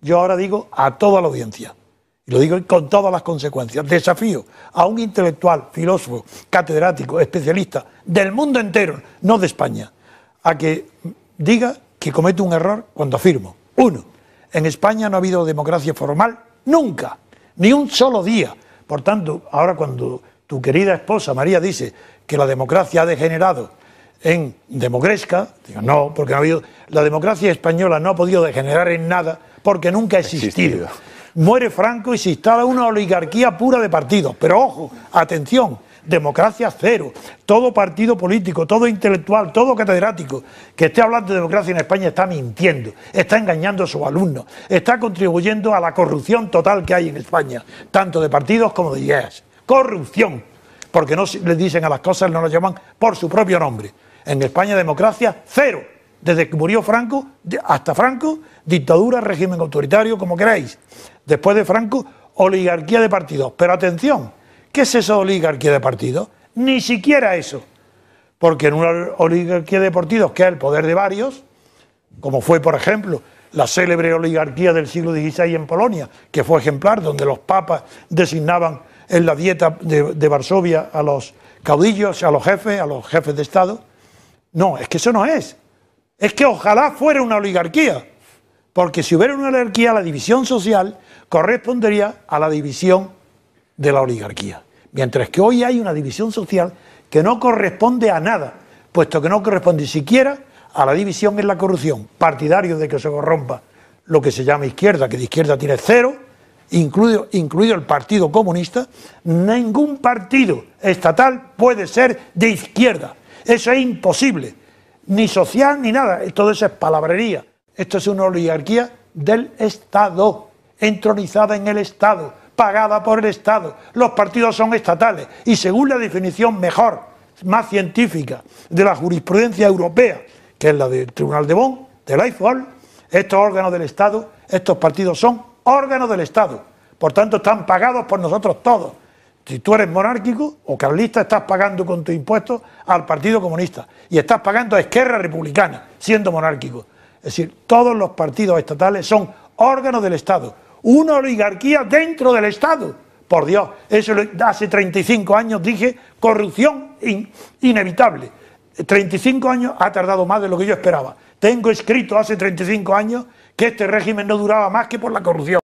yo ahora digo a toda la audiencia, y lo digo con todas las consecuencias, desafío a un intelectual, filósofo, catedrático, especialista del mundo entero, no de España, a que diga que comete un error cuando afirmo. Uno, en España no ha habido democracia formal nunca, ni un solo día. Por tanto, ahora cuando tu querida esposa María dice que la democracia ha degenerado en democresca, digo, no, porque la democracia española no ha podido degenerar en nada porque nunca ha existido. Muere Franco y se instala una oligarquía pura de partidos. Pero ojo, atención, democracia cero. Todo partido político, todo intelectual, todo catedrático que esté hablando de democracia en España está mintiendo, está engañando a sus alumnos, está contribuyendo a la corrupción total que hay en España, tanto de partidos como de ideas. Corrupción, porque no le dicen a las cosas, no las llaman por su propio nombre. En España democracia cero desde que murió Franco hasta Franco, dictadura, régimen autoritario, como queráis. Después de Franco, oligarquía de partidos. Pero atención, ¿qué es esa oligarquía de partidos? Ni siquiera eso. Porque en una oligarquía de partidos, que es el poder de varios, como fue, por ejemplo, la célebre oligarquía del siglo XVI en Polonia, que fue ejemplar, donde los papas designaban en la dieta de Varsovia a los caudillos, a los jefes, a los jefes de Estado. No, es que eso no es es que ojalá fuera una oligarquía, porque si hubiera una oligarquía, la división social correspondería a la división de la oligarquía. Mientras que hoy hay una división social que no corresponde a nada, puesto que no corresponde siquiera a la división en la corrupción, partidario de que se corrompa lo que se llama izquierda, que de izquierda tiene cero, incluido, incluido el Partido Comunista, ningún partido estatal puede ser de izquierda. Eso es imposible ni social ni nada. Todo eso es palabrería. Esto es una oligarquía del Estado, entronizada en el Estado, pagada por el Estado. Los partidos son estatales y según la definición mejor, más científica de la jurisprudencia europea, que es la del Tribunal de Bonn, del IFOL, estos órganos del Estado, estos partidos son órganos del Estado. Por tanto, están pagados por nosotros todos. Si tú eres monárquico o carlista, estás pagando con tus impuestos al Partido Comunista y estás pagando a Esquerra Republicana, siendo monárquico. Es decir, todos los partidos estatales son órganos del Estado, una oligarquía dentro del Estado. Por Dios, eso hace 35 años dije corrupción inevitable. 35 años ha tardado más de lo que yo esperaba. Tengo escrito hace 35 años que este régimen no duraba más que por la corrupción.